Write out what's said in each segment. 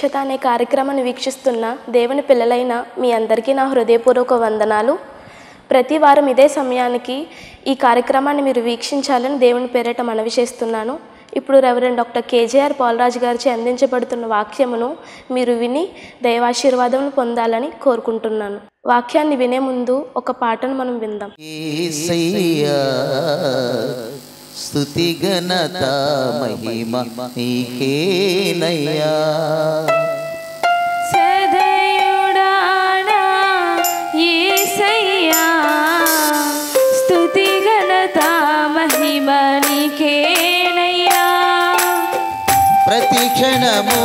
ప్రత్యక్షత అనే కార్యక్రమాన్ని వీక్షిస్తున్న దేవుని పిల్లలైన మీ అందరికీ నా హృదయపూర్వక వందనాలు ప్రతి వారం ఇదే సమయానికి ఈ కార్యక్రమాన్ని మీరు వీక్షించాలని దేవుని పేరట మనవి చేస్తున్నాను ఇప్పుడు రెవరెండ్ డాక్టర్ కేజీఆర్ పాలరాజు గారిచే అందించబడుతున్న వాక్యమును మీరు విని దైవాశీర్వాదమును పొందాలని కోరుకుంటున్నాను వాక్యాన్ని వినే ముందు ఒక పాటను మనం విందాం स्तुति घनता महिमा ईहे नया सदयुडाना ये सैया स्तुति घनता महिमा निके नया प्रतिक्षणमो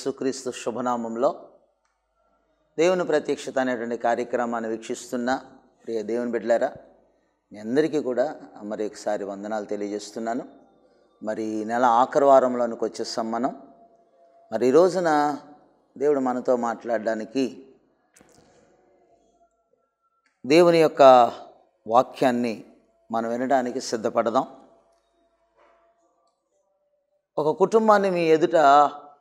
యేసుక్రీస్తు శుభనామంలో దేవుని ప్రత్యక్షత అనేటువంటి కార్యక్రమాన్ని వీక్షిస్తున్న ప్రియ దేవుని బిడ్డలారా మీ అందరికీ కూడా మరి ఒకసారి వందనాలు తెలియజేస్తున్నాను మరి ఈ నెల ఆఖరి వారంలోనికి వచ్చేస్తాం మనం మరి ఈ రోజున దేవుడు మనతో మాట్లాడడానికి దేవుని యొక్క వాక్యాన్ని మనం వినడానికి సిద్ధపడదాం ఒక కుటుంబాన్ని మీ ఎదుట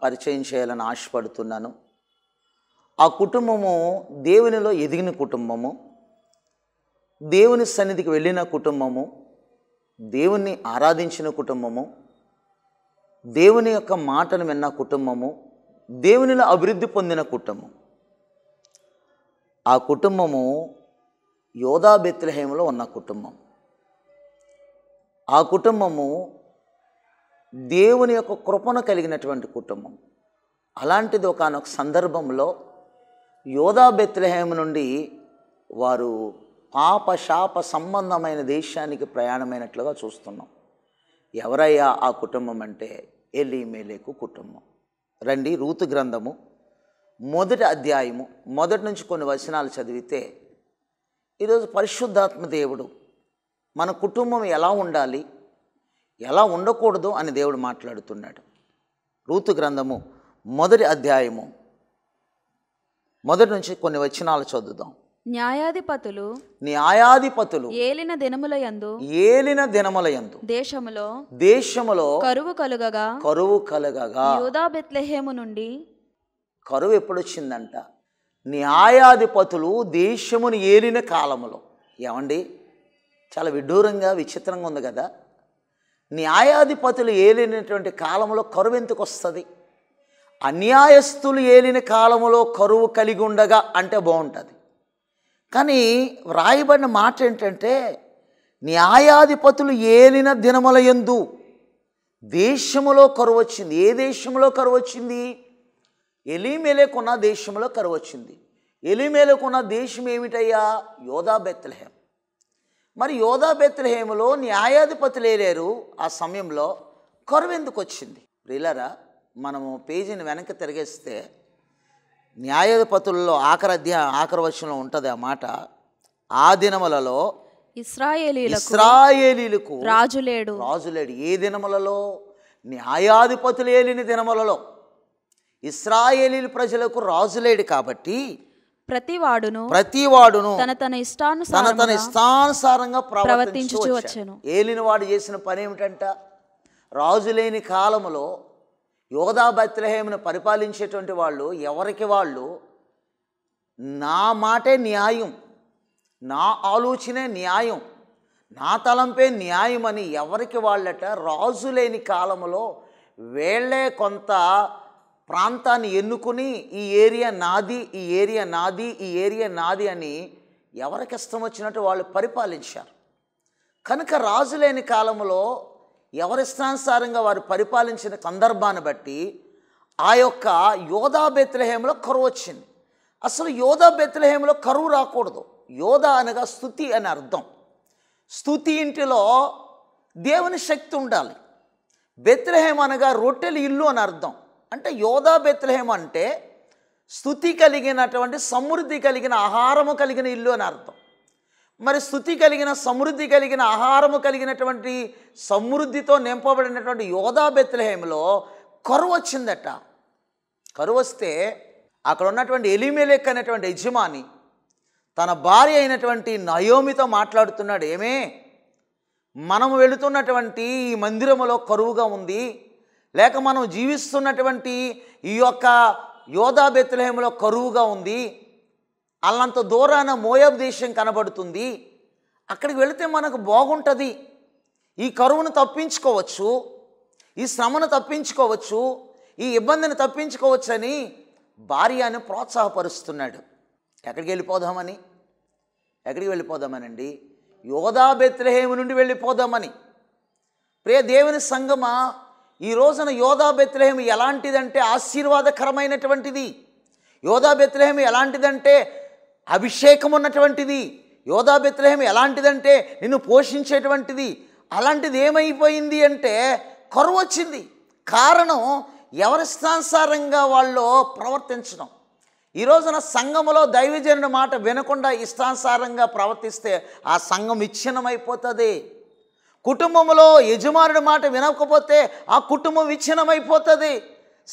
పరిచయం చేయాలని ఆశపడుతున్నాను ఆ కుటుంబము దేవునిలో ఎదిగిన కుటుంబము దేవుని సన్నిధికి వెళ్ళిన కుటుంబము దేవుణ్ణి ఆరాధించిన కుటుంబము దేవుని యొక్క మాటను విన్న కుటుంబము దేవునిలో అభివృద్ధి పొందిన కుటుంబం ఆ కుటుంబము యోధా బెత్లహేమలో ఉన్న కుటుంబం ఆ కుటుంబము దేవుని యొక్క కృపను కలిగినటువంటి కుటుంబం అలాంటిది ఒకనొక సందర్భంలో యోధా బెత్లహేమ నుండి వారు పాప శాప సంబంధమైన దేశానికి ప్రయాణమైనట్లుగా చూస్తున్నాం ఎవరయ్యా ఆ కుటుంబం అంటే ఎలిమేలేకు కుటుంబం రండి రూతు గ్రంథము మొదటి అధ్యాయము మొదటి నుంచి కొన్ని వచనాలు చదివితే ఈరోజు పరిశుద్ధాత్మ దేవుడు మన కుటుంబం ఎలా ఉండాలి ఎలా ఉండకూడదు అని దేవుడు మాట్లాడుతున్నాడు రూతు గ్రంథము మొదటి అధ్యాయము మొదటి నుంచి కొన్ని వచనాలు చదువుదాం న్యాయాధిపతులు న్యాయాధిపతులు ఏలిన దినముల యందు ఏలిన దినముల యందు దేశములో దేశములో కరువు కలుగగా కరువు కలుగగా యూదా నుండి కరువు ఎప్పుడొచ్చిందంట న్యాయాధిపతులు దేశమును ఏలిన కాలములో ఏమండి చాలా విడ్డూరంగా విచిత్రంగా ఉంది కదా న్యాయాధిపతులు ఏలినటువంటి కాలంలో కరువు ఎందుకు వస్తుంది అన్యాయస్తులు ఏలిన కాలంలో కరువు కలిగి ఉండగా అంటే బాగుంటుంది కానీ వ్రాయబడిన మాట ఏంటంటే న్యాయాధిపతులు ఏలిన దినముల ఎందు దేశములో కరువు వచ్చింది ఏ దేశంలో కరువు వచ్చింది ఎలిమేలేకున్న దేశంలో కరువు వచ్చింది ఎలిమేలేకున్న దేశం ఏమిటయ్యా యోధా బెత్తలహేం మరి యోధా బెత్రహేములో న్యాయాధిపతులు లేరు ఆ సమయంలో కరువెందుకు వచ్చింది రిలరా మనము పేజీని వెనక్కి తిరిగేస్తే న్యాయాధిపతుల్లో ఆఖరి అధ్యాయం ఆఖరి ఉంటుంది ఆ మాట ఆ దినములలో ఇస్రాయేలీలకు రాజులేడు రాజులేడు ఏ దినములలో న్యాయాధిపతులు ఏలిన దినములలో ఇస్రాయేలీ ప్రజలకు రాజులేడు కాబట్టి ప్రతివాడును ప్రతివాడును తన తన ఇష్టానుసారంగా తన తన ఇష్టానుసారంగా ప్రవర్తించు వచ్చాను ఏలినవాడు చేసిన పని ఏమిటంట రాజు లేని కాలంలో యోధా బత్రహేమును పరిపాలించేటువంటి వాళ్ళు ఎవరికి వాళ్ళు నా మాటే న్యాయం నా ఆలోచనే న్యాయం నా తలంపే న్యాయం అని ఎవరికి వాళ్ళట రాజు లేని కాలంలో వీళ్ళే కొంత ప్రాంతాన్ని ఎన్నుకుని ఈ ఏరియా నాది ఈ ఏరియా నాది ఈ ఏరియా నాది అని ఎవరికి ఇష్టం వచ్చినట్టు వాళ్ళు పరిపాలించారు కనుక రాజు లేని కాలంలో ఎవరిష్టానుసారంగా వారు పరిపాలించిన సందర్భాన్ని బట్టి ఆ యొక్క యోధా బెత్లహేంలో కరువు వచ్చింది అసలు యోధా బెత్లహేంలో కరువు రాకూడదు యోధా అనగా స్థుతి అని అర్థం స్థుతి ఇంటిలో దేవుని శక్తి ఉండాలి బెత్లహేం అనగా రొట్టెలు ఇల్లు అని అర్థం అంటే యోధా బెత్లహేమ్ అంటే స్థుతి కలిగినటువంటి సమృద్ధి కలిగిన ఆహారము కలిగిన ఇల్లు అని అర్థం మరి స్థుతి కలిగిన సమృద్ధి కలిగిన ఆహారము కలిగినటువంటి సమృద్ధితో నింపబడినటువంటి యోధా బెత్లహేములో కరువు వచ్చిందట కరువు వస్తే అక్కడ ఉన్నటువంటి ఎలిమెలెక్ అనేటువంటి యజమాని తన భార్య అయినటువంటి నయోమితో మాట్లాడుతున్నాడు ఏమే మనము వెళుతున్నటువంటి ఈ మందిరములో కరువుగా ఉంది లేక మనం జీవిస్తున్నటువంటి ఈ యొక్క యోధా బెత్లహేములో కరువుగా ఉంది అల్లంత దూరాన మోయబ్ దేశం కనబడుతుంది అక్కడికి వెళితే మనకు బాగుంటుంది ఈ కరువును తప్పించుకోవచ్చు ఈ శ్రమను తప్పించుకోవచ్చు ఈ ఇబ్బందిని తప్పించుకోవచ్చని భార్యను ప్రోత్సాహపరుస్తున్నాడు ఎక్కడికి వెళ్ళిపోదామని ఎక్కడికి వెళ్ళిపోదామనండి యోధా బెత్లహేము నుండి వెళ్ళిపోదామని ప్రియ దేవుని సంగమా ఈ రోజున యోధా బెత్లహేమి ఎలాంటిదంటే ఆశీర్వాదకరమైనటువంటిది యోధా బెత్లహేమి ఎలాంటిదంటే అభిషేకం ఉన్నటువంటిది యోధా బెత్లహేమి ఎలాంటిదంటే నిన్ను పోషించేటువంటిది అలాంటిది ఏమైపోయింది అంటే కరువు వచ్చింది కారణం ఎవరి వాళ్ళు ప్రవర్తించడం ఈ రోజున సంఘములో దైవజనుడి మాట వినకుండా ఇష్టానుసారంగా ప్రవర్తిస్తే ఆ సంఘం విచ్ఛిన్నమైపోతుంది కుటుంబంలో యజమానుడి మాట వినకపోతే ఆ కుటుంబం విచ్ఛిన్నమైపోతుంది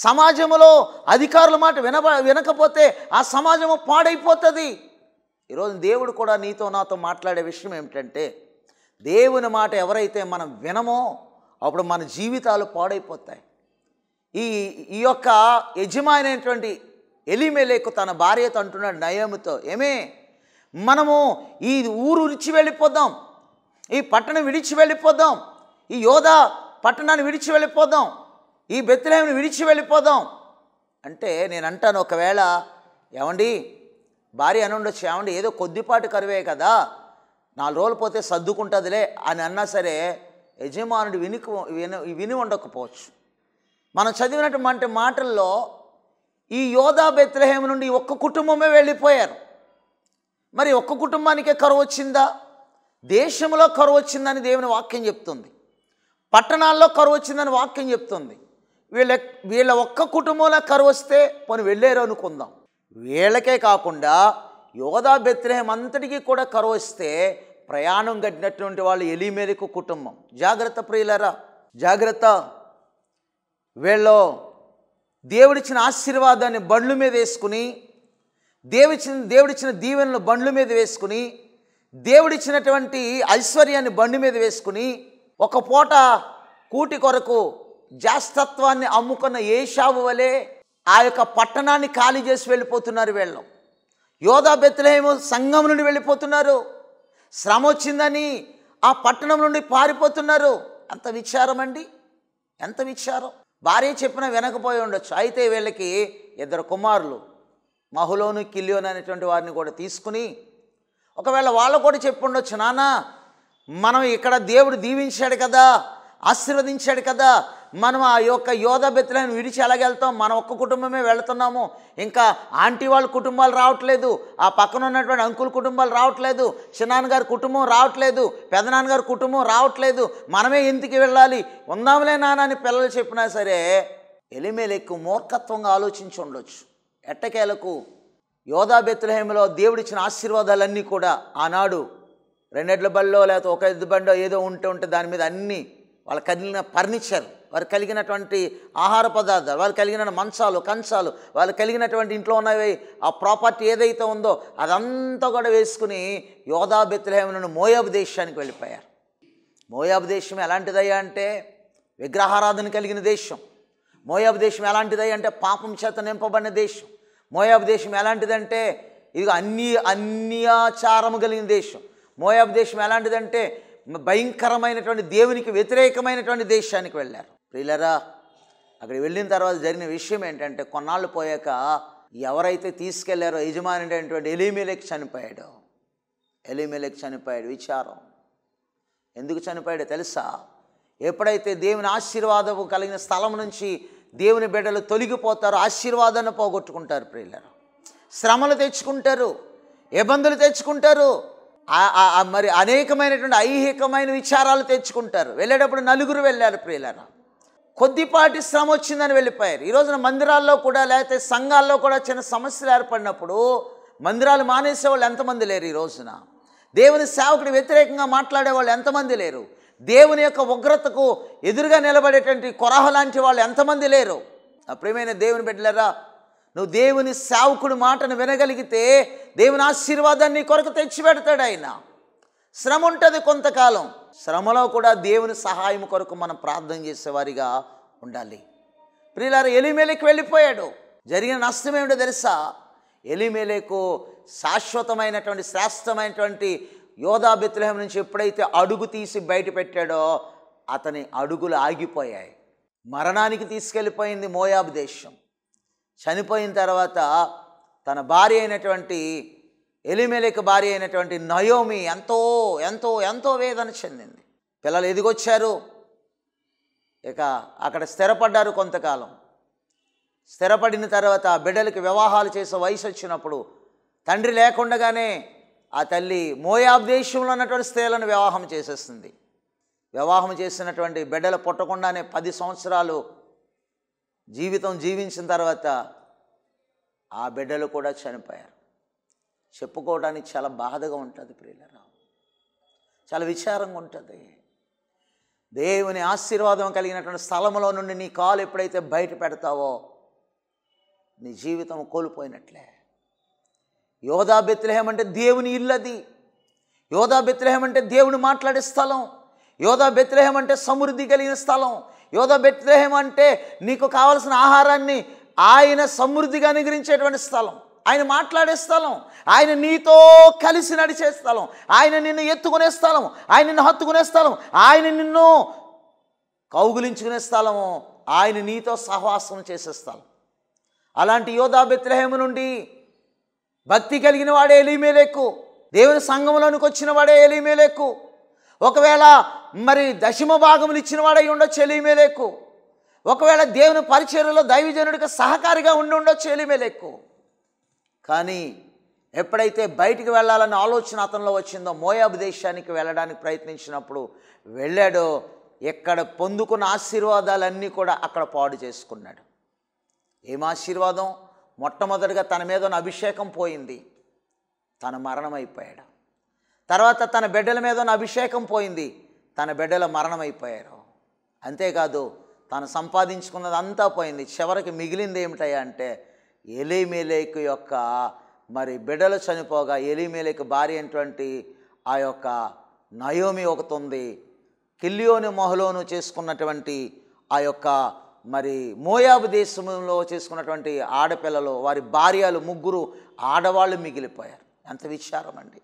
సమాజంలో అధికారుల మాట విన వినకపోతే ఆ సమాజము పాడైపోతుంది ఈరోజు దేవుడు కూడా నీతో నాతో మాట్లాడే విషయం ఏమిటంటే దేవుని మాట ఎవరైతే మనం వినమో అప్పుడు మన జీవితాలు పాడైపోతాయి ఈ ఈ యొక్క యజమానైనటువంటి ఎలిమెలేకు తన భార్యతో అంటున్నాడు నయముతో ఏమే మనము ఈ ఊరు నుంచి వెళ్ళిపోదాం ఈ పట్టణం విడిచి వెళ్ళిపోదాం ఈ యోధా పట్టణాన్ని విడిచి వెళ్ళిపోదాం ఈ బెత్తులేమిని విడిచి వెళ్ళిపోదాం అంటే నేను అంటాను ఒకవేళ ఏమండి భార్య అని ఉండొచ్చు ఏమండి ఏదో కొద్దిపాటి కరువే కదా నాలుగు రోజులు పోతే సర్దుకుంటుందిలే అని అన్నా సరే యజమానుడు విని విని ఉండకపోవచ్చు మనం చదివినటువంటి మాటల్లో ఈ యోధా బెత్లహేమ నుండి ఒక్క కుటుంబమే వెళ్ళిపోయారు మరి ఒక్క కుటుంబానికే కరువు వచ్చిందా దేశంలో కరువు వచ్చిందని దేవుని వాక్యం చెప్తుంది పట్టణాల్లో కరువు వచ్చిందని వాక్యం చెప్తుంది వీళ్ళ వీళ్ళ ఒక్క కుటుంబంలో కరువు వస్తే పని వెళ్ళారు అనుకుందాం వీళ్ళకే కాకుండా యోధా బెత్రహం అంతటికీ కూడా కరువు వస్తే ప్రయాణం కట్టినటువంటి వాళ్ళు ఎలిమేరకు కుటుంబం జాగ్రత్త ప్రియులరా జాగ్రత్త వీళ్ళు దేవుడిచ్చిన ఆశీర్వాదాన్ని బండ్ల మీద వేసుకుని దేవుడిచ్చిన దేవుడిచ్చిన దీవెనలు బండ్ల మీద వేసుకుని దేవుడిచ్చినటువంటి ఐశ్వర్యాన్ని బండి మీద వేసుకుని ఒక పూట కూటి కొరకు జాస్తత్వాన్ని అమ్ముకున్న ఏషావు వలె ఆ యొక్క పట్టణాన్ని ఖాళీ చేసి వెళ్ళిపోతున్నారు వీళ్ళు యోధా బెత్తలేము సంఘం నుండి వెళ్ళిపోతున్నారు శ్రమ వచ్చిందని ఆ పట్టణం నుండి పారిపోతున్నారు అంత విచారం అండి ఎంత విచారం భార్య చెప్పినా వినకపోయి ఉండొచ్చు అయితే వీళ్ళకి ఇద్దరు కుమారులు మహులోను కిల్లోను అనేటువంటి వారిని కూడా తీసుకుని ఒకవేళ వాళ్ళు కూడా చెప్పుండొచ్చు నాన్న మనం ఇక్కడ దేవుడు దీవించాడు కదా ఆశీర్వదించాడు కదా మనం ఆ యొక్క యోధ బెత్తలను విడిచి ఎలాగెళ్తాం మన ఒక్క కుటుంబమే వెళుతున్నాము ఇంకా ఆంటీ వాళ్ళ కుటుంబాలు రావట్లేదు ఆ పక్కన ఉన్నటువంటి అంకుల్ కుటుంబాలు రావట్లేదు చిన్నాన్నగారి కుటుంబం రావట్లేదు పెదనాన్నగారి కుటుంబం రావట్లేదు మనమే ఎందుకు వెళ్ళాలి ఉందాంలే నాన్న అని పిల్లలు చెప్పినా సరే ఎలిమేలు ఎక్కువ మూర్ఖత్వంగా ఆలోచించి ఉండొచ్చు ఎట్టకేలకు యోధా బెత్లహేమలో దేవుడిచ్చిన ఆశీర్వాదాలన్నీ కూడా ఆనాడు రెండెడ్ల బళ్ళో లేకపోతే ఒక ఎద్దు బండో ఏదో ఉంటే ఉంటే దాని మీద అన్నీ వాళ్ళు కలిగిన ఫర్నిచర్ వారు కలిగినటువంటి ఆహార పదార్థాలు వాళ్ళు కలిగిన మంచాలు కంచాలు వాళ్ళు కలిగినటువంటి ఇంట్లో ఉన్నవి ఆ ప్రాపర్టీ ఏదైతే ఉందో అదంతా కూడా వేసుకుని యోధా బెత్లహేములను మోయాబు దేశానికి వెళ్ళిపోయారు మోయాబు దేశం ఎలాంటిదయ్యా అంటే విగ్రహారాధన కలిగిన దేశం మోయాబు దేశం ఎలాంటిదయ్యా అంటే పాపం చేత నింపబడిన దేశం మోయాబ్ దేశం ఎలాంటిదంటే ఇది అన్ని అన్యాచారము కలిగిన దేశం మోయాబ్ దేశం ఎలాంటిదంటే భయంకరమైనటువంటి దేవునికి వ్యతిరేకమైనటువంటి దేశానికి వెళ్ళారు ప్రియులరా అక్కడికి వెళ్ళిన తర్వాత జరిగిన విషయం ఏంటంటే కొన్నాళ్ళు పోయాక ఎవరైతే తీసుకెళ్లారో అనేటువంటి ఎలిమిలెక్ చనిపోయాడు ఎలిమిలెక్ చనిపోయాడు విచారం ఎందుకు చనిపోయాడో తెలుసా ఎప్పుడైతే దేవుని ఆశీర్వాదము కలిగిన స్థలం నుంచి దేవుని బిడ్డలు తొలగిపోతారు ఆశీర్వాదాన్ని పోగొట్టుకుంటారు ప్రియులారు శ్రమలు తెచ్చుకుంటారు ఇబ్బందులు తెచ్చుకుంటారు మరి అనేకమైనటువంటి ఐహికమైన విచారాలు తెచ్చుకుంటారు వెళ్ళేటప్పుడు నలుగురు వెళ్ళారు ప్రియులారు కొద్దిపాటి శ్రమ వచ్చిందని వెళ్ళిపోయారు ఈ రోజున మందిరాల్లో కూడా లేకపోతే సంఘాల్లో కూడా చిన్న సమస్యలు ఏర్పడినప్పుడు మందిరాలు మానేసే వాళ్ళు ఎంతమంది లేరు ఈ రోజున దేవుని సేవకుడు వ్యతిరేకంగా మాట్లాడే వాళ్ళు ఎంతమంది లేరు దేవుని యొక్క ఉగ్రతకు ఎదురుగా నిలబడేటువంటి కొరహ లాంటి వాళ్ళు ఎంతమంది లేరు ప్రేమైన దేవుని బిడ్డలరా నువ్వు దేవుని సావుకుడు మాటను వినగలిగితే దేవుని ఆశీర్వాదాన్ని కొరకు తెచ్చిపెడతాడు ఆయన శ్రమ ఉంటుంది కొంతకాలం శ్రమలో కూడా దేవుని సహాయం కొరకు మనం ప్రార్థన చేసేవారిగా ఉండాలి ప్రియులారా ఎలిమేలికి వెళ్ళిపోయాడు జరిగిన నష్టం ఏమిటో తెలుసా ఎలిమేలేకు శాశ్వతమైనటువంటి శ్రేష్టమైనటువంటి యోధా బెత్లహేం నుంచి ఎప్పుడైతే అడుగు తీసి బయట పెట్టాడో అతని అడుగులు ఆగిపోయాయి మరణానికి తీసుకెళ్ళిపోయింది మోయాబు దేశం చనిపోయిన తర్వాత తన భార్య అయినటువంటి ఎలిమెలకు భార్య అయినటువంటి నయోమి ఎంతో ఎంతో ఎంతో వేదన చెందింది పిల్లలు ఎదిగొచ్చారు ఇక అక్కడ స్థిరపడ్డారు కొంతకాలం స్థిరపడిన తర్వాత బిడ్డలకి వివాహాలు చేసే వయసు వచ్చినప్పుడు తండ్రి లేకుండగానే ఆ తల్లి మోయాబ్ దేశంలో ఉన్నటువంటి స్త్రీలను వివాహం చేసేస్తుంది వివాహం చేసినటువంటి బిడ్డలు పుట్టకుండానే పది సంవత్సరాలు జీవితం జీవించిన తర్వాత ఆ బిడ్డలు కూడా చనిపోయారు చెప్పుకోవడానికి చాలా బాధగా ఉంటుంది ప్రియులరావు చాలా విచారంగా ఉంటుంది దేవుని ఆశీర్వాదం కలిగినటువంటి స్థలంలో నుండి నీ కాలు ఎప్పుడైతే బయట పెడతావో నీ జీవితం కోల్పోయినట్లే యోధా బెత్లహేం అంటే దేవుని ఇల్లది యోధా బెత్లహేం అంటే దేవుని మాట్లాడే స్థలం యోధా బెత్లహేం అంటే సమృద్ధి కలిగిన స్థలం యోధా బెత్లహేం అంటే నీకు కావలసిన ఆహారాన్ని ఆయన సమృద్ధిగా అనుగ్రహించేటువంటి స్థలం ఆయన మాట్లాడే స్థలం ఆయన నీతో కలిసి నడిచే స్థలం ఆయన నిన్ను ఎత్తుకునే స్థలం ఆయన నిన్ను హత్తుకునే స్థలం ఆయన నిన్ను కౌగులించుకునే స్థలము ఆయన నీతో సహవాసం చేసే స్థలం అలాంటి యోధా బెత్లహేము నుండి భక్తి కలిగిన వాడే ఎలిమేలెక్కు దేవుని సంఘంలోనికి వచ్చిన వాడే ఎలిమేలెక్కు ఒకవేళ మరి దశమ భాగములు ఇచ్చిన వాడై ఉండొచ్చు ఎలిమేలెక్కు ఒకవేళ దేవుని పరిచయలో దైవజనుడికి సహకారిగా ఉండి ఉండొచ్చు ఎలిమేలెక్కు కానీ ఎప్పుడైతే బయటికి వెళ్ళాలన్న ఆలోచన అతనిలో వచ్చిందో మోయాబు దేశానికి వెళ్ళడానికి ప్రయత్నించినప్పుడు వెళ్ళాడో ఎక్కడ పొందుకున్న ఆశీర్వాదాలన్నీ కూడా అక్కడ పాడు చేసుకున్నాడు ఏం ఆశీర్వాదం మొట్టమొదటిగా తన మీద ఉన్న అభిషేకం పోయింది తన మరణమైపోయాడు తర్వాత తన బిడ్డల మీద ఉన్న అభిషేకం పోయింది తన బిడ్డల మరణమైపోయారు అంతేకాదు తను సంపాదించుకున్నది అంతా పోయింది చివరికి మిగిలింది ఏమిటయ్యా అంటే ఎలిమేలేక్ యొక్క మరి బిడ్డలు చనిపోగా ఎలిమేలేక్ భార్య అయినటువంటి ఆ యొక్క నయోమి ఒకతుంది కిల్లియోని మొహలోను చేసుకున్నటువంటి ఆ యొక్క మరి మోయాబు దేశంలో చేసుకున్నటువంటి ఆడపిల్లలు వారి భార్యలు ముగ్గురు ఆడవాళ్ళు మిగిలిపోయారు ఎంత విచారం అండి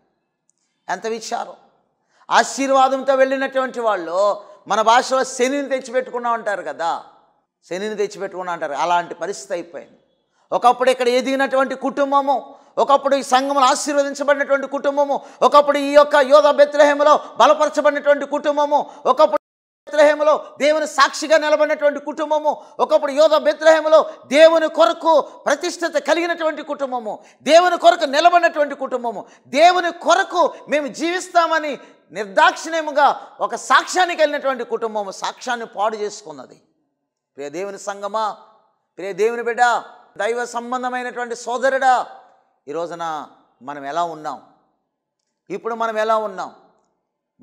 ఎంత విచారం ఆశీర్వాదంతో వెళ్ళినటువంటి వాళ్ళు మన భాషలో శనిని తెచ్చిపెట్టుకున్నా ఉంటారు కదా శనిని తెచ్చిపెట్టుకున్నా అంటారు అలాంటి పరిస్థితి అయిపోయింది ఒకప్పుడు ఇక్కడ ఎదిగినటువంటి కుటుంబము ఒకప్పుడు ఈ సంఘములు ఆశీర్వదించబడినటువంటి కుటుంబము ఒకప్పుడు ఈ యొక్క యోధ బెత్రహేమలో బలపరచబడినటువంటి కుటుంబము ఒకప్పుడు బెత్రహేములో దేవుని సాక్షిగా నిలబడినటువంటి కుటుంబము ఒకప్పుడు యోధ బెత్రహేములో దేవుని కొరకు ప్రతిష్టత కలిగినటువంటి కుటుంబము దేవుని కొరకు నిలబడినటువంటి కుటుంబము దేవుని కొరకు మేము జీవిస్తామని నిర్దాక్షిణ్యముగా ఒక సాక్ష్యానికి వెళ్ళినటువంటి కుటుంబము సాక్ష్యాన్ని పాడు చేసుకున్నది ప్రియ దేవుని సంగమా ప్రియ దేవుని బిడ్డ దైవ సంబంధమైనటువంటి సోదరుడా ఈ రోజున మనం ఎలా ఉన్నాం ఇప్పుడు మనం ఎలా ఉన్నాం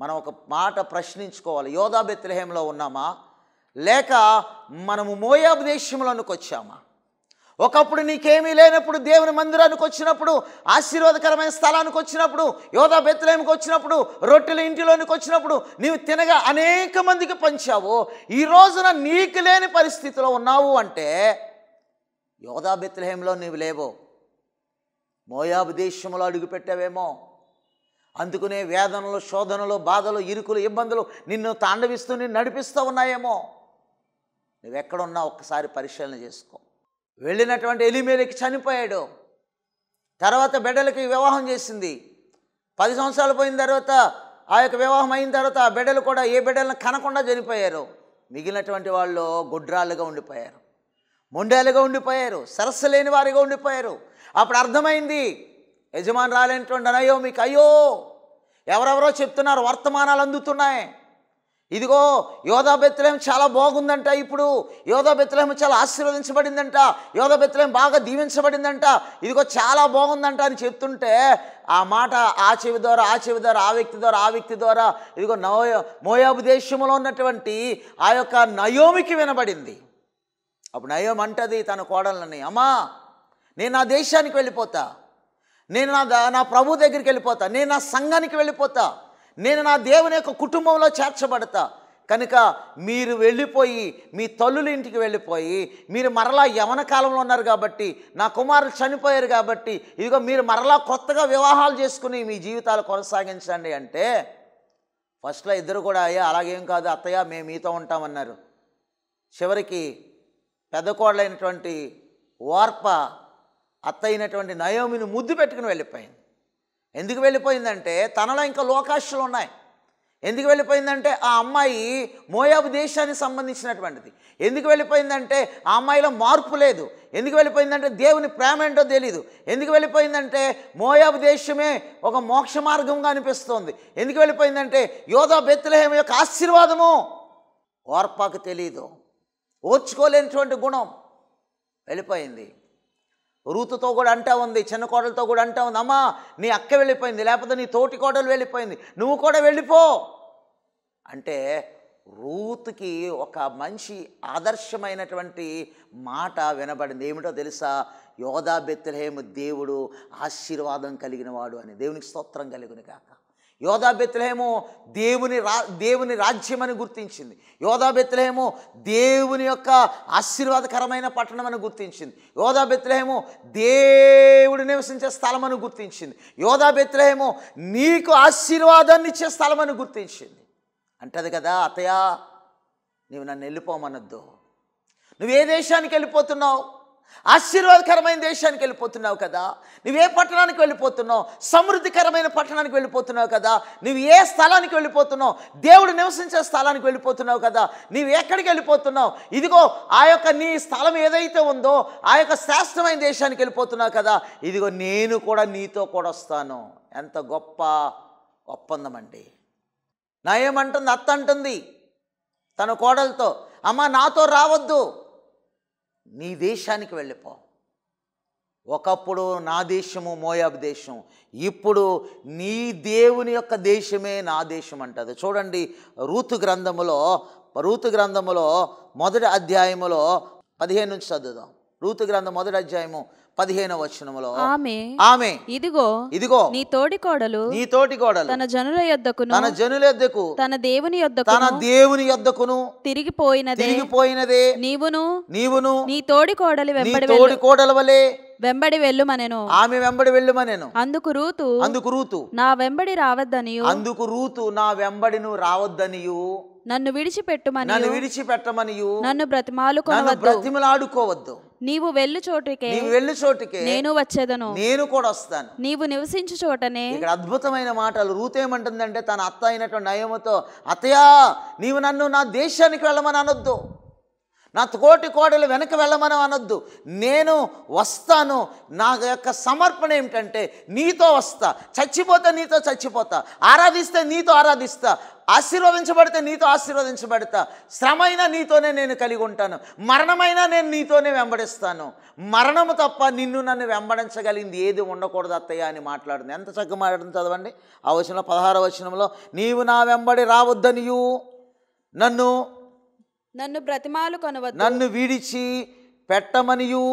మనం ఒక మాట ప్రశ్నించుకోవాలి యోధా బెత్లహేంలో ఉన్నామా లేక మనము మోయాబ్ దేశంలోనికి వచ్చామా ఒకప్పుడు నీకేమీ లేనప్పుడు దేవుని మందిరానికి వచ్చినప్పుడు ఆశీర్వాదకరమైన స్థలానికి వచ్చినప్పుడు యోధా బెత్తలేమికి వచ్చినప్పుడు రొట్టెల ఇంటిలోనికి వచ్చినప్పుడు నీవు తినగా అనేక మందికి పంచావు ఈ రోజున నీకు లేని పరిస్థితిలో ఉన్నావు అంటే యోధా బెత్లహేంలో నీవు లేవో మోయాబు దేశంలో అడుగుపెట్టావేమో అందుకునే వేదనలు శోధనలు బాధలు ఇరుకులు ఇబ్బందులు నిన్ను తాండవిస్తూ నిన్ను నడిపిస్తూ ఉన్నాయేమో నువ్వెక్కడున్నా ఒక్కసారి పరిశీలన చేసుకో వెళ్ళినటువంటి ఎలిమేలకి చనిపోయాడు తర్వాత బిడ్డలకి వివాహం చేసింది పది సంవత్సరాలు పోయిన తర్వాత ఆ యొక్క వివాహం అయిన తర్వాత ఆ బిడ్డలు కూడా ఏ బిడ్డలను కనకుండా చనిపోయారు మిగిలినటువంటి వాళ్ళు గుడ్రాలుగా ఉండిపోయారు మొండేలుగా ఉండిపోయారు సరస్సు లేని వారిగా ఉండిపోయారు అప్పుడు అర్థమైంది రాలేనటువంటి అనయో మీకు అయ్యో ఎవరెవరో చెప్తున్నారు వర్తమానాలు అందుతున్నాయి ఇదిగో యోధా బెత్తలేం చాలా బాగుందంట ఇప్పుడు యోధా బెత్తలేం చాలా ఆశీర్వదించబడిందంట యోధా బెత్తలేం బాగా దీవించబడిందంట ఇదిగో చాలా బాగుందంట అని చెప్తుంటే ఆ మాట ఆ చెవి ద్వారా ఆ చెవి ద్వారా ఆ వ్యక్తి ద్వారా ఆ వ్యక్తి ద్వారా ఇదిగో నవయ మోయాబు దేశంలో ఉన్నటువంటి ఆ యొక్క నయోమికి వినబడింది అప్పుడు అంటది తన కోడలని అమ్మా నేను నా దేశానికి వెళ్ళిపోతా నేను నా నా ప్రభు దగ్గరికి వెళ్ళిపోతా నేను నా సంఘానికి వెళ్ళిపోతా నేను నా దేవుని యొక్క కుటుంబంలో చేర్చబడతా కనుక మీరు వెళ్ళిపోయి మీ తల్లుల ఇంటికి వెళ్ళిపోయి మీరు మరలా యవన కాలంలో ఉన్నారు కాబట్టి నా కుమారులు చనిపోయారు కాబట్టి ఇదిగో మీరు మరలా కొత్తగా వివాహాలు చేసుకుని మీ జీవితాలు కొనసాగించండి అంటే ఫస్ట్లో ఇద్దరు కూడా అయ్యా అలాగేం కాదు అత్తయ్య మేము మీతో ఉంటామన్నారు చివరికి పెద్ద కోడలైనటువంటి ఓర్ప అత్త అయినటువంటి నయోమిని ముద్దు పెట్టుకుని వెళ్ళిపోయింది ఎందుకు వెళ్ళిపోయిందంటే తనలో ఇంకా లోకాశలు ఉన్నాయి ఎందుకు వెళ్ళిపోయిందంటే ఆ అమ్మాయి మోయాబు దేశానికి సంబంధించినటువంటిది ఎందుకు వెళ్ళిపోయిందంటే ఆ అమ్మాయిలో మార్పు లేదు ఎందుకు వెళ్ళిపోయిందంటే దేవుని ప్రేమ ఏంటో తెలియదు ఎందుకు వెళ్ళిపోయిందంటే మోయాబు దేశమే ఒక మోక్ష మార్గంగా అనిపిస్తోంది ఎందుకు వెళ్ళిపోయిందంటే యోధా బెత్తలహేమ యొక్క ఆశీర్వాదము ఓర్పాకు తెలియదు ఓర్చుకోలేనటువంటి గుణం వెళ్ళిపోయింది రూతుతో కూడా అంటా ఉంది చిన్న కోడలతో కూడా అంటా ఉంది అమ్మా నీ అక్క వెళ్ళిపోయింది లేకపోతే నీ తోటి కోడలు వెళ్ళిపోయింది నువ్వు కూడా వెళ్ళిపో అంటే రూతుకి ఒక మంచి ఆదర్శమైనటువంటి మాట వినబడింది ఏమిటో తెలుసా యోధా దేవుడు ఆశీర్వాదం కలిగినవాడు అని దేవునికి స్తోత్రం కలిగిన కాక యోధా బెత్లహేమో దేవుని రా దేవుని రాజ్యమని గుర్తించింది యోధా బెత్లహేమో దేవుని యొక్క ఆశీర్వాదకరమైన పట్టణం అని గుర్తించింది యోధా బెత్లహేమో దేవుడు నివసించే స్థలం అని గుర్తించింది యోధా బెత్లహేమో నీకు ఆశీర్వాదాన్ని ఇచ్చే స్థలం అని గుర్తించింది అంటది కదా అతయా నువ్వు నన్ను వెళ్ళిపోమనొద్దు నువ్వు ఏ దేశానికి వెళ్ళిపోతున్నావు ఆశీర్వాదకరమైన దేశానికి వెళ్ళిపోతున్నావు కదా ఏ పట్టణానికి వెళ్ళిపోతున్నావు సమృద్ధికరమైన పట్టణానికి వెళ్ళిపోతున్నావు కదా నువ్వు ఏ స్థలానికి వెళ్ళిపోతున్నావు దేవుడు నివసించే స్థలానికి వెళ్ళిపోతున్నావు కదా నువ్వు ఎక్కడికి వెళ్ళిపోతున్నావు ఇదిగో ఆ యొక్క నీ స్థలం ఏదైతే ఉందో ఆ యొక్క శ్రేష్టమైన దేశానికి వెళ్ళిపోతున్నావు కదా ఇదిగో నేను కూడా నీతో కూడా వస్తాను ఎంత గొప్ప ఒప్పందం అండి నా ఏమంటుంది అత్త అంటుంది తన కోడలతో అమ్మ నాతో రావద్దు నీ దేశానికి వెళ్ళిపో ఒకప్పుడు నా దేశము మోయాబ్ దేశం ఇప్పుడు నీ దేవుని యొక్క దేశమే నా దేశం అంటది చూడండి రూతు గ్రంథములో రూతు గ్రంథములో మొదటి అధ్యాయములో పదిహేను నుంచి చదువుదాం రూతు గ్రంథం మొదటి అధ్యాయము పదిహేను వచనములో ఆమె ఆమె ఇదిగో ఇదిగో నీ తోటి కోడలు నీ తోటి కోడలు తన జనుల యొద్దకు తన జనుల యొద్దకు తన దేవుని యొద్దకు తన దేవుని యొద్దకును తిరిగిపోయినదే తిరిగిపోయినదే నీవును నీవును నీ వెంబడి తోడి కోడల వలే వెంబడి వెళ్ళుమనెను ఆమె వెంబడి వెళ్ళుమనెను అందుకు రూతు అందుకు రూతు నా వెంబడి రావద్దని అందుకు రూతు నా వెంబడిను రావద్దనియు నన్ను విడిచిపెట్టుమని నన్ను విడిచిపెట్టమని నన్ను బ్రతిమాలుకోవద్దు బ్రతిమలాడుకోవద్దు నీవు వెళ్ళు చోటుకే వెళ్ళు చోటుకే నేను వచ్చేదను నేను కూడా వస్తాను నీవు నివసించు చోటనే ఇక్కడ అద్భుతమైన మాటలు రూతేమంటుందంటే తన అత్త అయినటువంటి నయముతో అత్తయా నీవు నన్ను నా దేశానికి వెళ్ళమని అనొద్దు నా తోటి కోడలు వెనక వెళ్ళమని అనొద్దు నేను వస్తాను నా యొక్క సమర్పణ ఏమిటంటే నీతో వస్తా చచ్చిపోతే నీతో చచ్చిపోతా ఆరాధిస్తే నీతో ఆరాధిస్తా ఆశీర్వదించబడితే నీతో ఆశీర్వదించబడతా శ్రమైనా నీతోనే నేను కలిగి ఉంటాను మరణమైనా నేను నీతోనే వెంబడిస్తాను మరణము తప్ప నిన్ను నన్ను వెంబడించగలిగింది ఏది ఉండకూడదు అత్తయ్య అని మాట్లాడింది ఎంత చక్క మాట్లాడింది చదవండి ఆ వచనంలో పదహారవ వచనంలో నీవు నా వెంబడి రావద్దనియు నన్ను నన్ను బ్రతిమాలు కొనవద్దు నన్ను వీడిచి పెట్టమనియు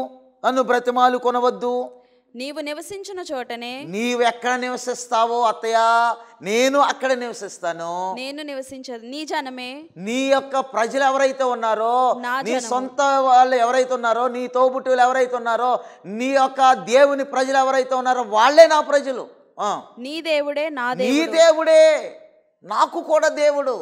నన్ను బ్రతిమాలు కొనవద్దు నీవు నివసించిన చోటనే నీవు ఎక్కడ నివసిస్తావో అత్తయ్య నేను అక్కడ నివసిస్తాను నేను నివసించదు నీ జనమే నీ యొక్క ప్రజలు ఎవరైతే ఉన్నారో నీ సొంత వాళ్ళు ఎవరైతే ఉన్నారో నీ తోబుట్టువులు ఎవరైతే ఉన్నారో నీ యొక్క దేవుని ప్రజలు ఎవరైతే ఉన్నారో వాళ్ళే నా ప్రజలు నీ దేవుడే నా దేవుడే నాకు కూడా దేవుడు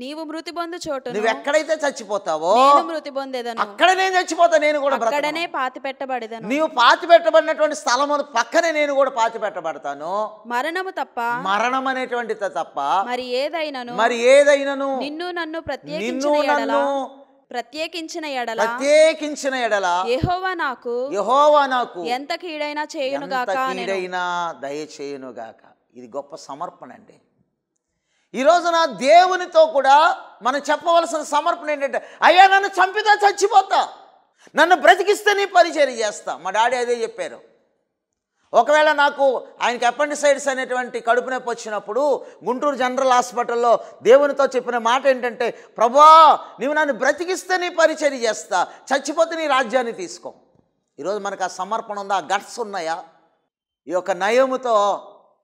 నీవు మృతి పొందు చోటు నువ్వు ఎక్కడైతే చచ్చిపోతావో మృతి పొందేదను అక్కడ నేను చచ్చిపోతా నేను కూడా అక్కడనే పాతి పెట్టబడేదను నీవు పాతి పెట్టబడినటువంటి స్థలము పక్కనే నేను కూడా పాతి పెట్టబడతాను మరణము తప్ప మరణం అనేటువంటి తప్ప మరి ఏదైనాను మరి ఏదైనాను నిన్ను నన్ను ప్రత్యేకించిన ఎడలా ప్రత్యేకించిన ఎడల ప్రత్యేకించిన ఎడల యెహోవా నాకు యెహోవా నాకు ఎంత కీడైనా చేయును గాక ఎంత కీడైనా దయచేయును గాక ఇది గొప్ప సమర్పణ అండి ఈ రోజున దేవునితో కూడా మనం చెప్పవలసిన సమర్పణ ఏంటంటే అయ్యా నన్ను చంపితే చచ్చిపోతా నన్ను బ్రతికిస్తే నీ పరిచయం చేస్తా మా డాడీ అదే చెప్పారు ఒకవేళ నాకు ఆయనకి అపెండిసైడ్స్ అనేటువంటి కడుపు నొప్పి వచ్చినప్పుడు గుంటూరు జనరల్ హాస్పిటల్లో దేవునితో చెప్పిన మాట ఏంటంటే ప్రభా నువ్వు నన్ను బ్రతికిస్తే నీ పరిచయం చేస్తా చచ్చిపోతే నీ రాజ్యాన్ని తీసుకో ఈరోజు మనకు ఆ సమర్పణ ఉందా ఆ గట్స్ ఉన్నాయా ఈ యొక్క నయముతో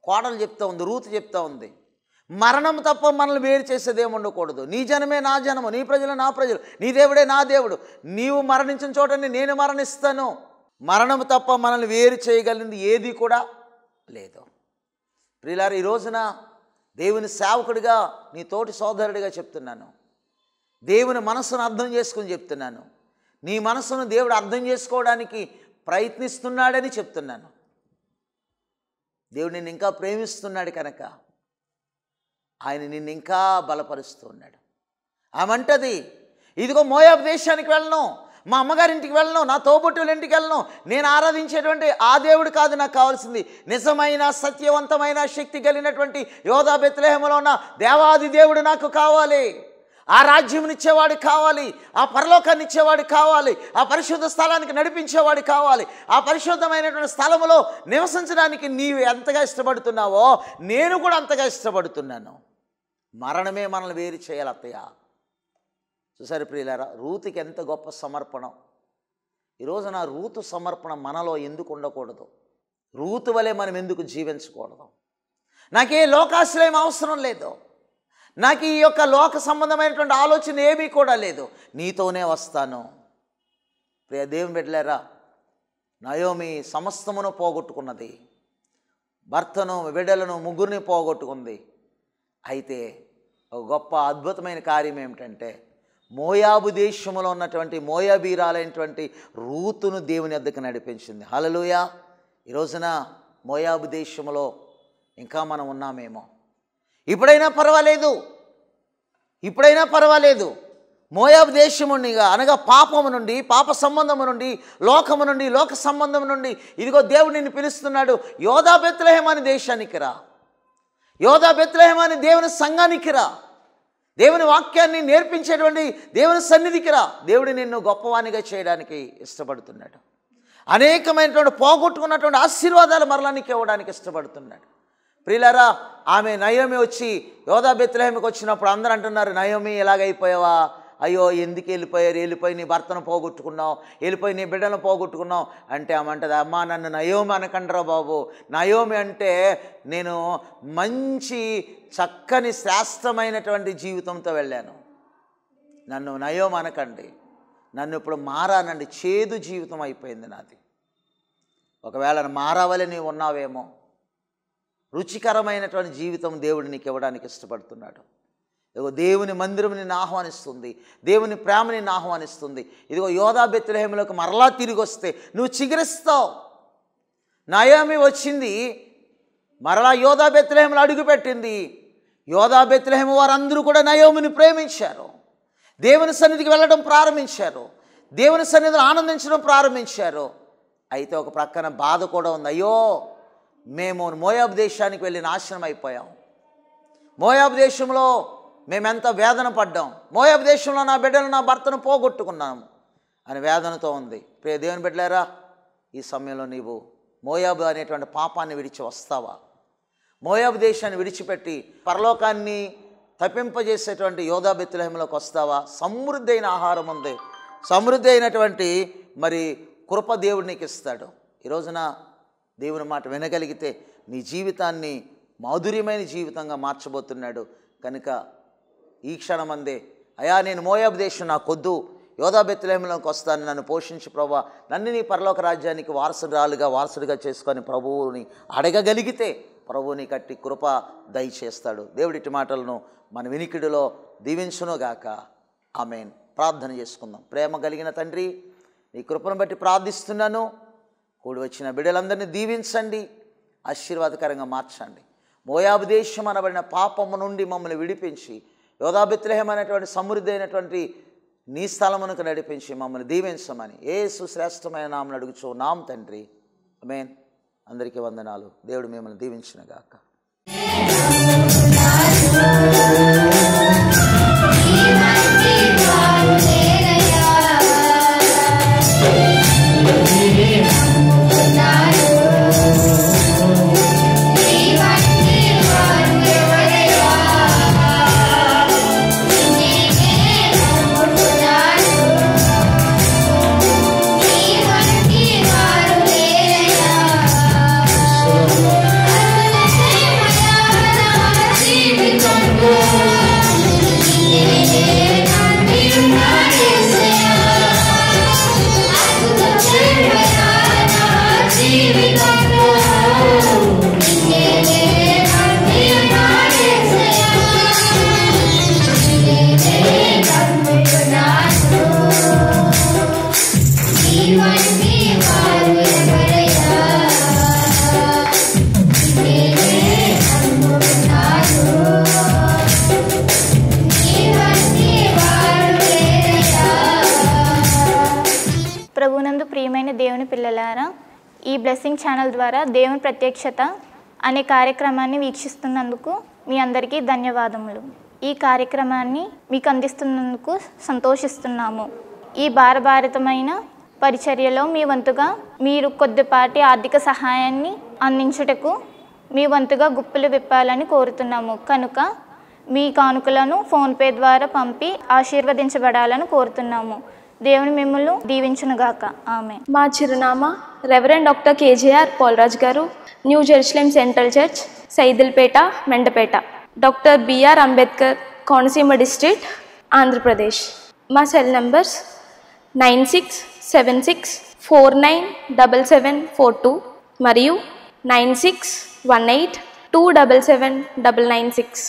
కోడలు చెప్తూ ఉంది రూతు చెప్తూ ఉంది మరణం తప్ప మనల్ని వేరు చేసేది ఉండకూడదు నీ జనమే నా జనము నీ ప్రజలు నా ప్రజలు నీ దేవుడే నా దేవుడు నీవు మరణించిన చోటని నేను మరణిస్తాను మరణం తప్ప మనల్ని వేరు చేయగలిగింది ఏది కూడా లేదు ప్రిలారు ఈ రోజున దేవుని సేవకుడిగా నీ తోటి సోదరుడిగా చెప్తున్నాను దేవుని మనస్సును అర్థం చేసుకుని చెప్తున్నాను నీ మనస్సును దేవుడు అర్థం చేసుకోవడానికి ప్రయత్నిస్తున్నాడని చెప్తున్నాను దేవుడు నిన్ను ఇంకా ప్రేమిస్తున్నాడు కనుక ఆయన నిన్ను ఇంకా బలపరుస్తూ ఉన్నాడు ఆమంటది ఇదిగో మోయాబ్ దేశానికి వెళ్ళను మా అమ్మగారింటికి వెళ్ళను నా తోబుట్టుల ఇంటికి వెళ్ళను నేను ఆరాధించేటువంటి ఆ దేవుడు కాదు నాకు కావాల్సింది నిజమైన సత్యవంతమైన శక్తి కలిగినటువంటి యోధా బెత్లహేమలో ఉన్న దేవాది దేవుడు నాకు కావాలి ఆ రాజ్యం కావాలి ఆ పరలోకాన్ని ఇచ్చేవాడు కావాలి ఆ పరిశుద్ధ స్థలానికి నడిపించేవాడు కావాలి ఆ పరిశుద్ధమైనటువంటి స్థలంలో నివసించడానికి నీవు ఎంతగా ఇష్టపడుతున్నావో నేను కూడా అంతగా ఇష్టపడుతున్నాను మరణమే మనల్ని వేరు చేయాలి అత్తయ్య చూసారు ప్రియులారా రూతికి ఎంత గొప్ప సమర్పణం ఈరోజు నా రూతు సమర్పణ మనలో ఎందుకు ఉండకూడదు రూతు వలె మనం ఎందుకు జీవించకూడదు నాకే లోకాశ్రయం అవసరం లేదు నాకు ఈ యొక్క లోక సంబంధమైనటువంటి ఆలోచన ఏమీ కూడా లేదు నీతోనే వస్తాను ప్రియ దేవుని బిడ్డలేరా నయోమి సమస్తమును పోగొట్టుకున్నది భర్తను బిడ్డలను ముగ్గురిని పోగొట్టుకుంది అయితే ఒక గొప్ప అద్భుతమైన కార్యం ఏమిటంటే మోయాబు దేశంలో ఉన్నటువంటి మోయాబీరాలైనటువంటి రూతును దేవుని వద్దకు నడిపించింది హలలుయ ఈ రోజున మోయాబు దేశంలో ఇంకా మనం ఉన్నామేమో ఇప్పుడైనా పర్వాలేదు ఇప్పుడైనా పర్వాలేదు మోయాబు దేశమునిగా అనగా పాపము నుండి పాప సంబంధము నుండి లోకము నుండి లోక సంబంధం నుండి ఇదిగో దేవుడు నిన్ను పిలుస్తున్నాడు యోధా బెత్లహేమని దేశానికి రా యోధా బెత్లహేమ అనే దేవుని సంఘానికి రా దేవుని వాక్యాన్ని నేర్పించేటువంటి దేవుని సన్నిధికి రా దేవుడు నిన్ను గొప్పవానిగా చేయడానికి ఇష్టపడుతున్నాడు అనేకమైనటువంటి పోగొట్టుకున్నటువంటి ఆశీర్వాదాలు మరలానికి ఇవ్వడానికి ఇష్టపడుతున్నాడు ప్రియులరా ఆమె నయోమి వచ్చి యోధా బెత్లహేమికి వచ్చినప్పుడు అందరూ అంటున్నారు నయోమి ఎలాగైపోయావా అయ్యో ఎందుకు వెళ్ళిపోయారు వెళ్ళిపోయి నీ భర్తను పోగొట్టుకున్నావు వెళ్ళిపోయి నీ బిడ్డను పోగొట్టుకున్నావు అంటే ఆమంటది అమ్మా నన్ను నయోమి అనకండ్రా బాబు నయోమి అంటే నేను మంచి చక్కని శ్రేష్టమైనటువంటి జీవితంతో వెళ్ళాను నన్ను నయోమి అనకండి నన్ను ఇప్పుడు మారానండి చేదు జీవితం అయిపోయింది నాది ఒకవేళ మారావలి నీ ఉన్నావేమో రుచికరమైనటువంటి జీవితం దేవుడు నీకు ఇవ్వడానికి ఇష్టపడుతున్నాడు ఇదిగో దేవుని మందిరం నిన్ను ఆహ్వానిస్తుంది దేవుని ప్రేమ నిన్ను ఆహ్వానిస్తుంది ఇదిగో యోధా బెత్రహేములకు మరలా తిరిగి వస్తే నువ్వు చిగురిస్తావు నయామి వచ్చింది మరలా యోధా బెత్రహేములు అడుగుపెట్టింది యోధా బెత్రహేము వారందరూ కూడా నయోమిని ప్రేమించారు దేవుని సన్నిధికి వెళ్ళడం ప్రారంభించారు దేవుని సన్నిధిని ఆనందించడం ప్రారంభించారు అయితే ఒక ప్రక్కన బాధ కూడా ఉంది అయ్యో మేము మోయాబ్ దేశానికి వెళ్ళి నాశనం అయిపోయాం మోయాబ్ దేశంలో మేమెంత వేదన పడ్డాం మోయాబు దేశంలో నా బిడ్డలు నా భర్తను పోగొట్టుకున్నాము అని వేదనతో ఉంది ప్రియ దేవుని బిడ్డలేరా ఈ సమయంలో నీవు మోయాబు అనేటువంటి పాపాన్ని విడిచి వస్తావా మోయాబు దేశాన్ని విడిచిపెట్టి పరలోకాన్ని తప్పింపజేసేటువంటి యోధా బెత్తులహంలోకి వస్తావా సమృద్ధి అయిన ఆహారం ఉంది సమృద్ధి అయినటువంటి మరి కృప దేవుడు నీకు ఇస్తాడు ఈరోజున దేవుని మాట వినగలిగితే నీ జీవితాన్ని మాధుర్యమైన జీవితంగా మార్చబోతున్నాడు కనుక ఈ క్షణమందే అయా నేను మోయాబ్ దేశం నాకొద్దు యోధా బెత్తులేములోకి వస్తాను నన్ను పోషించి ప్రభా నన్ను నీ పరలోక రాజ్యానికి వారసురాలుగా వారసుడిగా చేసుకొని ప్రభువుని అడగగలిగితే ప్రభువుని కట్టి కృప దయచేస్తాడు దేవుడిటి మాటలను మన వినికిడిలో దీవించునుగాక ఆమెన్ ప్రార్థన చేసుకుందాం ప్రేమ కలిగిన తండ్రి నీ కృపను బట్టి ప్రార్థిస్తున్నాను కూడి వచ్చిన బిడ్డలందరినీ దీవించండి ఆశీర్వాదకరంగా మార్చండి మోయాబు దేశం అనబడిన పాపము నుండి మమ్మల్ని విడిపించి యోధాబిత్రహం అనేటువంటి సమృద్ధి అయినటువంటి నీ స్థలమునకు నడిపించి మమ్మల్ని దీవించమని ఏసు శ్రేష్టమైన నామను అడుగుచు నాం తండ్రి మేన్ అందరికీ వందనాలు దేవుడు మిమ్మల్ని దీవించిన దీవించినగాక ఛానల్ ద్వారా దేవుని ప్రత్యక్షత అనే కార్యక్రమాన్ని వీక్షిస్తున్నందుకు మీ అందరికీ ధన్యవాదములు ఈ కార్యక్రమాన్ని మీకు అందిస్తున్నందుకు సంతోషిస్తున్నాము ఈ భారభారతమైన పరిచర్యలో మీ వంతుగా మీరు కొద్దిపాటి ఆర్థిక సహాయాన్ని అందించుటకు మీ వంతుగా గుప్పులు విప్పాలని కోరుతున్నాము కనుక మీ కానుకలను ఫోన్పే ద్వారా పంపి ఆశీర్వదించబడాలని కోరుతున్నాము దేవుని మిమ్మల్ని గాక ఆమె మా చిరునామా reverend doctor KGR Polaraj garu new Jerusalem central church Saidulpeta Mendapeta doctor BR Ambedkar Konaseema district Andhra Pradesh మా cell numbers nine six seven six four nine double seven four two మరియు nine six one eight two double seven double nine six